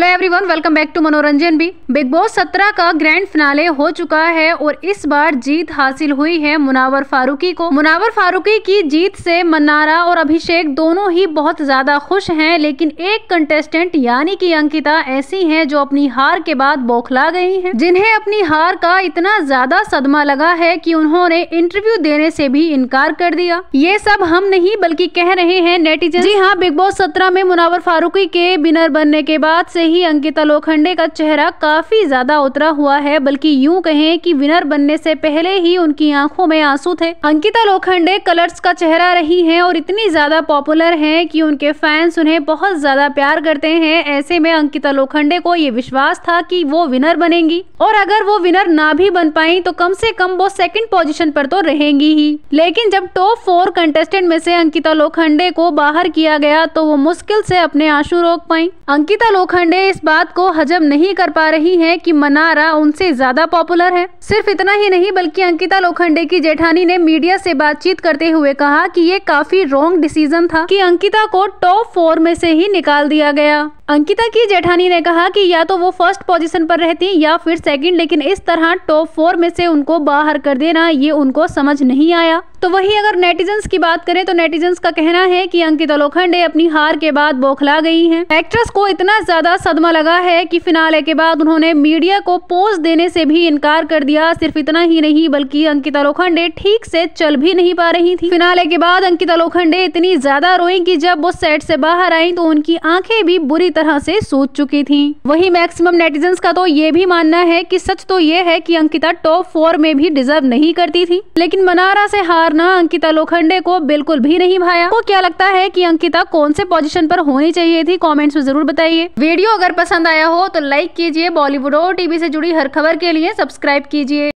hello everyone welcome back to Manoranjan भी big boss सत्रह का ग्रैंड फिनाले हो चुका है और इस बार जीत हासिल हुई है मुनावर फारूकी को मुनावर फारूकी की जीत से मन्नारा और अभिषेक दोनों ही बहुत ज्यादा खुश हैं लेकिन एक कंटेस्टेंट यानी कि अंकिता ऐसी हैं जो अपनी हार के बाद बौखला गई हैं जिन्हें अपनी हार का इतना ज्यादा सदमा लगा है की उन्होंने इंटरव्यू देने से भी इनकार कर दिया ये सब हम नहीं बल्कि कह रहे हैं नेटिजन जी हाँ बिग बॉस सत्रह में मुनावर फारूकी के बिनर बनने के बाद ही अंकिता लोखंडे का चेहरा काफ़ी ज़्यादा उतरा हुआ है बल्कि यूं कहें कि विनर बनने से पहले ही उनकी आंखों में आंसू थे अंकिता लोखंडे कलर्स का चेहरा रही हैं और इतनी ज़्यादा पॉपुलर हैं कि उनके फैंस उन्हें बहुत ज़्यादा प्यार करते हैं ऐसे में अंकिता लोखंडे को ये विश्वास था की वो विनर बनेंगी और अगर वो विनर ना भी बन पाई तो कम से कम वो सेकेंड पोजिशन पर तो रहेंगी ही लेकिन जब टॉप फोर कंटेस्टेंट में से अंकिता लोखंडे को बाहर किया गया तो वो मुश्किल से अपने आंसू रोक पाई अंकिता लोखंडे वे इस बात को हजम नहीं कर पा रही हैं कि मनारा उनसे ज्यादा पॉपुलर है सिर्फ इतना ही नहीं बल्कि अंकिता लोखंडे की जेठानी ने मीडिया से बातचीत करते हुए कहा कि ये काफी रॉन्ग डिसीजन था कि अंकिता को टॉप फोर में से ही निकाल दिया गया अंकिता की जेठानी ने कहा कि या तो वो फर्स्ट पोजीशन पर रहती या फिर सेकंड लेकिन इस तरह टॉप फोर में से उनको बाहर कर देना ये उनको समझ नहीं आया तो वहीं अगर नेटिजन्स की बात करें तो नेटिजन्स का कहना है कि अंकिता लोखंडे अपनी हार के बाद बौखला गई हैं एक्ट्रेस को इतना ज्यादा सदमा लगा है कि फिनाले के बाद उन्होंने मीडिया को पोज देने से भी इनकार कर दिया सिर्फ इतना ही नहीं बल्कि अंकिता लोखंडे ठीक से चल भी नहीं पा रही थी फिनाले के बाद अंकिता लोखंडे इतनी ज्यादा रोई की जब वो सेट से बाहर आई तो उनकी आंखें भी बुरी तरह से सोच चुकी थी वही मैक्सिमम नेटिजन का तो ये भी मानना है की सच तो ये है की अंकिता टॉप फोर में भी डिजर्व नहीं करती थी लेकिन मनारा से हारना अंकिता लोखंडे को बिल्कुल भी नहीं भाया को तो क्या लगता है की अंकिता कौन से पोजिशन पर होनी चाहिए थी कॉमेंट्स में जरूर बताइए वीडियो अगर पसंद आया हो तो लाइक कीजिए बॉलीवुड और टीवी से जुड़ी हर खबर के लिए सब्सक्राइब कीजिए